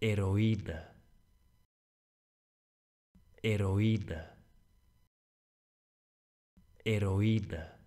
heroína, heroína, heroína.